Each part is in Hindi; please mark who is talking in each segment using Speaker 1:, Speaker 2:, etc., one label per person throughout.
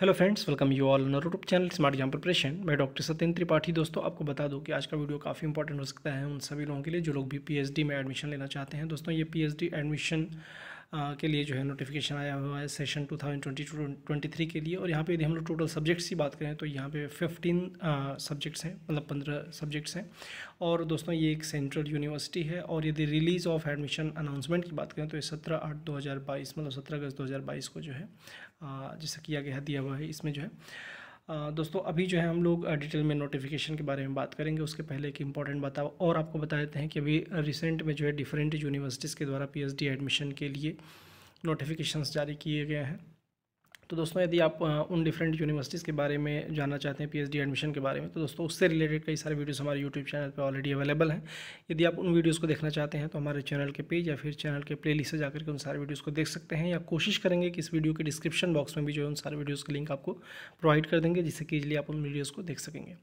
Speaker 1: hello friends welcome you all नर YouTube channel smart exam preparation मैं डॉक्टर सत्यन त्रिपाठी दोस्तों आपको बता दूं कि आज का वीडियो काफ़ी इंपॉर्टेंट हो सकता है उन सभी लोगों के लिए जो लोग भी पीएचडी में एडमिशन लेना चाहते हैं दोस्तों ये पीएचडी एडमिशन के लिए जो है नोटिफिकेशन आया हुआ है session two thousand twenty two twenty three के लिए और यहाँ पे यदि हम लोग टोटल सब्जेक्ट्स की बात करें तो यहाँ पे फिफ्टीन सब्जेक्ट्स हैं मतलब पंद्रह सब्जेक्ट्स हैं और दोस्तों ये एक सेंट्रल यूनिवर्सिटी है और यदि रिलीज़ ऑफ एडमिशन अनाउंसमेंट की बात करें तो ये सत्रह आठ दो हज़ार बाईस मतलब सत्रह अगस्त दो हज़ार बाईस को जो है जैसा किया गया दिया हुआ है इसमें जो है दोस्तों अभी जो है हम लोग डिटेल में नोटिफिकेशन के बारे में बात करेंगे उसके पहले एक इंपॉर्टेंट बताओ और आपको बता देते हैं कि अभी रिसेंट में जो है डिफरेंट यूनिवर्सिटीज़ के द्वारा पी एडमिशन के लिए नोटिफिकेशंस जारी किए गए हैं तो दोस्तों यदि आप उन डिफरेंट यूनिवर्सिटीज़ के बारे में जानना चाहते हैं पीएचडी एडमिशन के बारे में तो दोस्तों उससे रिलेटेड कई सारे वीडियोस हमारे यूट्यूब चैनल पर ऑलरेडी अवेलेबल हैं यदि आप उन वीडियोज़ को देखना चाहते हैं तो हमारे चैनल के पेज या फिर चैनल के प्ले से जाकर के उन सारे वीडियोज़ को देख सकते हैं या कोशिश करेंगे कि इस वीडियो के डिस्क्रिप्शन बॉक्स में भी जो है उन सारे वीडियोज़ के लिंक आपको प्रोवाइड कर देंगे जिससे कि इजिली आप उन वीडियोज़ को देख सकेंगे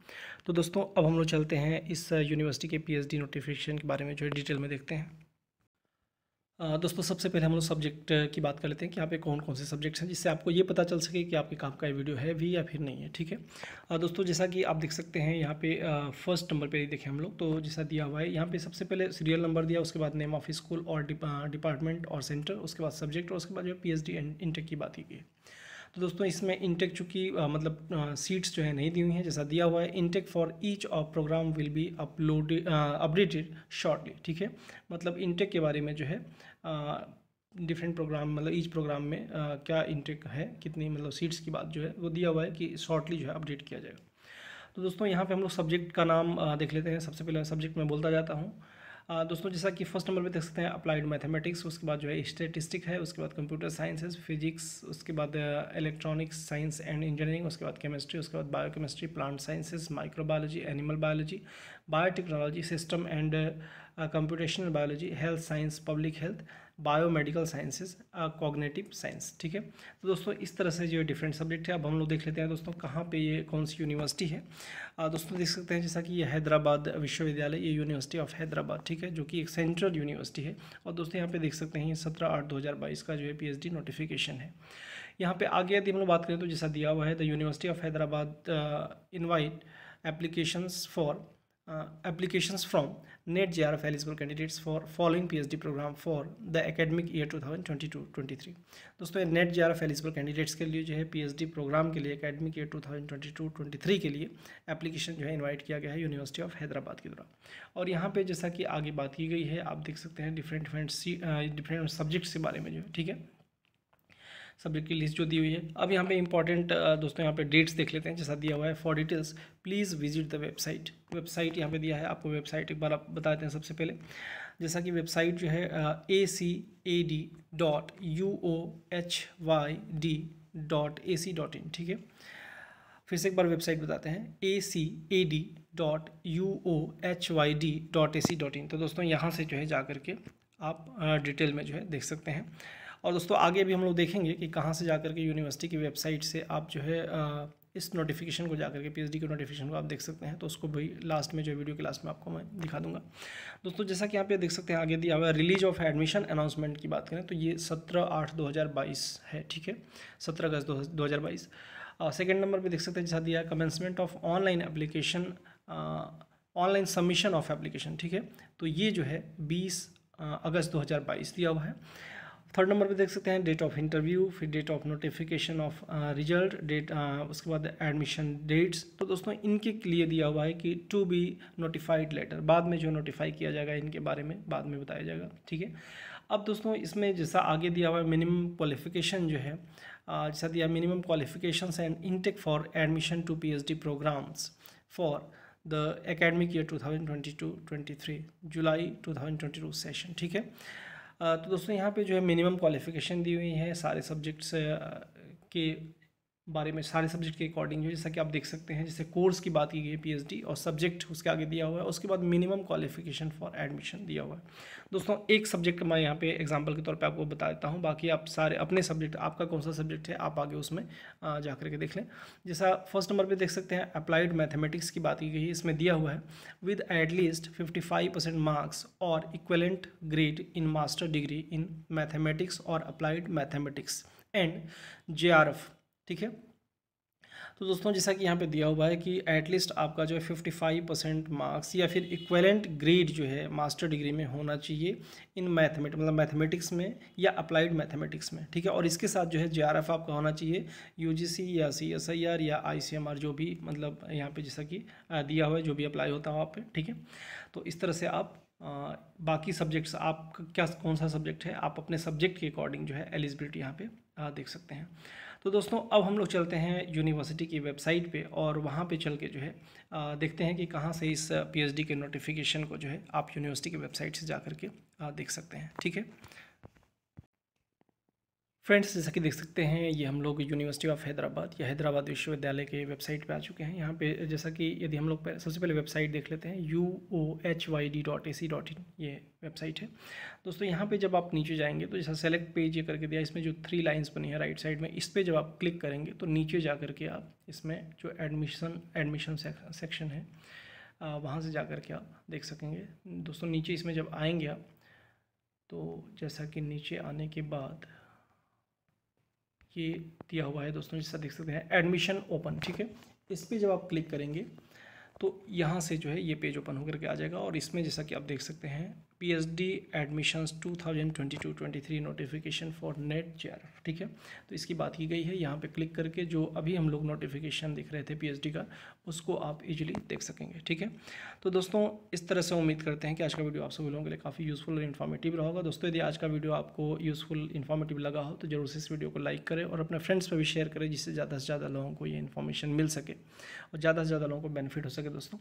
Speaker 1: तो दोस्तों अब हम लोग चलते हैं इस यूनिवर्सिटी के पी नोटिफिकेशन के बारे में जो है डिटेल में देखते हैं दोस्तों सबसे पहले हम लोग सब्जेक्ट की बात कर लेते हैं कि यहाँ पे कौन कौन से सब्जेक्ट्स हैं जिससे आपको ये पता चल सके कि आपके काम का ये वीडियो है भी या फिर नहीं है ठीक है दोस्तों जैसा कि आप देख सकते हैं यहाँ पे फर्स्ट नंबर पे देखें हम लोग तो जैसा दिया हुआ है यहाँ पे सबसे पहले सीरियल नंबर दिया उसके बाद नेम ऑफ स्कूल और डिपार्टमेंट और सेंटर उसके बाद सब्जेक्ट और उसके बाद जो है पी एच एंड इंटेक की बात की गई तो दोस्तों इसमें इंटेक चूँकि मतलब सीट्स जो है नहीं दी हुई हैं जैसा दिया हुआ है intake for each of programme will be upload updated shortly ठीक है मतलब इंटेक के बारे में जो है डिफरेंट प्रोग्राम मतलब ईच प्रोग्राम में आ, क्या इंटेक है कितनी मतलब सीट्स की बात जो है वो दिया हुआ है कि शॉर्टली जो है अपडेट किया जाएगा तो दोस्तों यहाँ पर हम लोग सब्जेक्ट का नाम देख लेते हैं सबसे पहले सब्जेक्ट में बोलता जाता हूँ दोस्तों जैसा कि फर्स्ट नंबर पे देख सकते हैं अप्लाइड मैथमेटिक्स उसके बाद जो है स्टेटिस्टिक है उसके बाद कंप्यूटर साइंसेज फिजिक्स उसके बाद इलेक्ट्रॉनिक्स साइंस एंड इंजीनियरिंग उसके बाद केमिस्ट्री उसके बाद biochemistry plant sciences microbiology animal biology biotechnology system and computational biology health science public health biomedical sciences cognitive science ठीक है तो दोस्तों इस तरह से जो डिफरेंट सब्जेक्ट है अब हम लोग देख लेते हैं दोस्तों कहाँ पे ये कौन सी यूनिवर्सिटी है आ, uh, दोस्तों देख सकते हैं जैसा कि ये हैदराबाद विश्वविद्यालय ये यूनिवर्सिटी ऑफ हैदराबाद ठीक है जो कि एक सेंट्रल यूनिवर्सिटी है और दोस्तों यहाँ पर देख सकते हैं सत्रह आठ दो हज़ार बाईस का जो है पी नोटिफिकेशन है यहाँ पर आगे यदि हम लोग बात करें तो जैसा दिया हुआ है the university of Hyderabad invite application for uh, applications from NET-JRF eligible candidates for following PhD program for the academic year 2022-23 dosto दोस्तों NET-JRF eligible candidates ke liye jo hai PhD program ke liye academic year 2022-23 ke liye application jo hai invite kiya gaya hai university of hyderabad ke dwara aur yahan pe jaisa ki aage baat ki gayi hai aap dekh sakte hain different different, uh, different subjects ke bare mein jo hai theek hai subject की लिस्ट जो दी हुई है अब यहाँ पे इंपॉर्टेंट दोस्तों यहाँ पे डेट्स देख लेते हैं जैसा दिया हुआ है for details please visit the website website यहाँ पे दिया है आपको वेबसाइट एक बार आप बता देते हैं सबसे पहले जैसा कि वेबसाइट जो है A C A D dot U O H Y D dot A C dot in ठीक है फिर से एक बार वेबसाइट बताते हैं A C A D dot U O H Y D dot A C dot in तो दोस्तों यहाँ से जो है जा करके आप डिटेल में जो है देख सकते हैं और दोस्तों आगे भी हम लोग देखेंगे कि कहाँ से जाकर के यूनिवर्सिटी की वेबसाइट से आप जो है इस नोटिफिकेशन को जाकर के पीएचडी के नोटिफिकेशन को आप देख सकते हैं तो उसको भी लास्ट में जो वीडियो के लास्ट में आपको मैं दिखा दूंगा दोस्तों जैसा कि आप ये देख सकते हैं आगे दिया हुआ रिलीज ऑफ एडमिशन अनाउंसमेंट की बात करें तो ये सत्रह आठ दो हज़ार बाईस है ठीक है सत्रह अगस्त दो हज़ार बाईस सेकेंड नंबर पर देख सकते हैं जैसा दिया commencement of online application online submission of application ठीक है तो ये जो है बीस अगस्त बाईस दिया हुआ है थर्ड नंबर पे देख सकते हैं डेट ऑफ इंटरव्यू फिर date of notification of result date उसके बाद एडमिशन डेट्स तो दोस्तों इनके लिए दिया हुआ है कि टू बी नोटिफाइड लेटर बाद में जो नोटिफाई किया जाएगा इनके बारे में बाद में बताया जाएगा ठीक है अब दोस्तों इसमें जैसा आगे दिया हुआ है मिनिमम क्वालिफिकेशन जो है uh, जैसा दिया minimum qualifications and intake for admission to PhD programmes for the academic year 2022-23 July 2022 session ठीक है तो दोस्तों यहाँ पे जो है मिनिमम क्वालिफिकेशन दी हुई है सारे सब्जेक्ट्स के बारे में सारे सब्जेक्ट के अकॉर्डिंग जो जैसा कि आप देख सकते हैं जैसे कोर्स की बात की गई पीएचडी और सब्जेक्ट उसके आगे दिया हुआ है उसके बाद मिनिमम क्वालिफिकेशन फॉर एडमिशन दिया हुआ है दोस्तों एक सब्जेक्ट मैं यहाँ पे एग्जांपल के तौर पे आपको बता देता हूँ बाकी आप सारे अपने सब्जेक्ट आपका कौन सा सब्जेक्ट है आप आगे उसमें जा करके देख लें जैसा फर्स्ट नंबर पर देख सकते हैं अप्लाइड मैथमेटिक्स की बात की गई है इसमें दिया हुआ है विद एटलीस्ट फिफ्टी मार्क्स और equivalent grade in master degree in mathematics और अप्लाइड मैथेमेटिक्स एंड जे ठीक है तो दोस्तों जैसा कि यहाँ पे दिया हुआ है कि एटलीस्ट आपका जो है फिफ्टी फाइव परसेंट मार्क्स या फिर इक्वेलेंट ग्रेड जो है मास्टर डिग्री में होना चाहिए इन मैथमेट मतलब मैथमेटिक्स में या अप्लाइड मैथमेटिक्स में ठीक है और इसके साथ जो है जे आपका होना चाहिए यू या सी एस आई आर या आई सी एम आर जो भी मतलब यहाँ पर जैसा कि दिया हुआ है जो भी अप्लाई होता है वहाँ पर ठीक है तो इस तरह से आप आ, बाकी सब्जेक्ट्स आप क्या कौन सा सब्जेक्ट है आप अपने सब्जेक्ट के अकॉर्डिंग जो है एलिजिबिलिटी यहाँ पर देख सकते हैं तो दोस्तों अब हम लोग चलते हैं यूनिवर्सिटी की वेबसाइट पे और वहाँ पे चल के जो है देखते हैं कि कहाँ से इस पीएचडी के नोटिफिकेशन को जो है आप यूनिवर्सिटी की वेबसाइट से जा कर के देख सकते हैं ठीक है फ्रेंड्स जैसा कि देख सकते हैं ये हम लोग यूनिवर्सिटी ऑफ हैदराबाद या हैदराबाद विश्वविद्यालय के वेबसाइट पे आ चुके हैं यहाँ पे जैसा कि यदि हम लोग सबसे पहले वेबसाइट देख लेते हैं U O H Y D dot A C dot in ये वेबसाइट है दोस्तों यहाँ पे जब आप नीचे जाएंगे तो जैसा सेलेक्ट पेज ये करके दिया इसमें जो थ्री लाइन्स बनी है राइट साइड में इस पर जब आप क्लिक करेंगे तो नीचे जा करके आप इसमें जो एडमिशन एडमिशन सेक्शन है वहाँ से जा करके आप देख सकेंगे दोस्तों नीचे इसमें जब आएंगे आप तो जैसा कि नीचे आने के बाद ये दिया हुआ है दोस्तों जैसा देख सकते हैं एडमिशन ओपन ठीक है इस पर जब आप क्लिक करेंगे तो यहाँ से जो है ये पेज ओपन होकर के आ जाएगा और इसमें जैसा कि आप देख सकते हैं PhD admissions 2022-23 notification for NET जे ठीक है तो इसकी बात की गई है यहाँ पे क्लिक करके जो अभी हम लोग नोटिफिकेशन देख रहे थे पीएचडी का उसको आप इजीली देख सकेंगे ठीक है तो दोस्तों इस तरह से उम्मीद करते हैं कि आज का वीडियो आप सभी लोगों के लिए काफ़ी यूज़फुल और इन्फॉर्मेटिव रहा होगा दोस्तों यदि आज का वीडियो आपको यूज़फुल इन्फॉर्मेटिव लगा हो तो जरूर से इस वीडियो को लाइक करें और अपने फ्रेंड्स पर भी शेयर करें जिससे ज़्यादा से ज़्यादा लोगों को ये इन्फॉर्मेशन मिल सके और ज़्यादा से ज़्यादा लोगों को बेनिफिट हो सके दोस्तों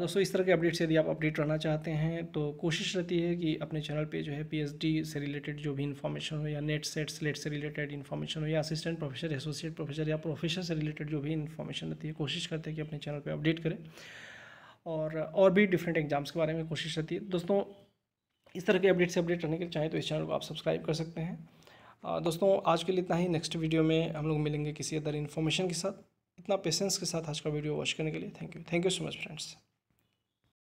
Speaker 1: दोस्तों इस तरह के अपडेट्स यदि आप अपडेट रहना चाहते हैं तो कोशिश रहती है कि अपने चैनल पे जो है पीएचडी से रिलेटेड जो भी इन्फॉर्मेशन हो या नेट सेट स्लेट से रिलेटेड इन्फॉर्मेशन हो या असिस्टेंट प्रोफेसर एसोसिएट प्रोफेसर या प्रोफेसर से रिलेटेड जो भी इन्फॉर्मेशन रहती है कोशिश करते हैं कि अपने चैनल पर अपडेट करें और और भी डिफरेंट एग्जाम्स के बारे में कोशिश रहती है दोस्तों इस तरह के अपडेट से अपडेट रहने के लिए चाहें तो इस चैनल को आप सब्सक्राइब कर सकते हैं दोस्तों आज के लिए इतना ही नेक्स्ट वीडियो में हम लोग मिलेंगे किसी अदर इन्फॉर्मेशन के साथ इतना पेशेंस के साथ आज का वीडियो वॉच करने के लिए thank you thank you so much friends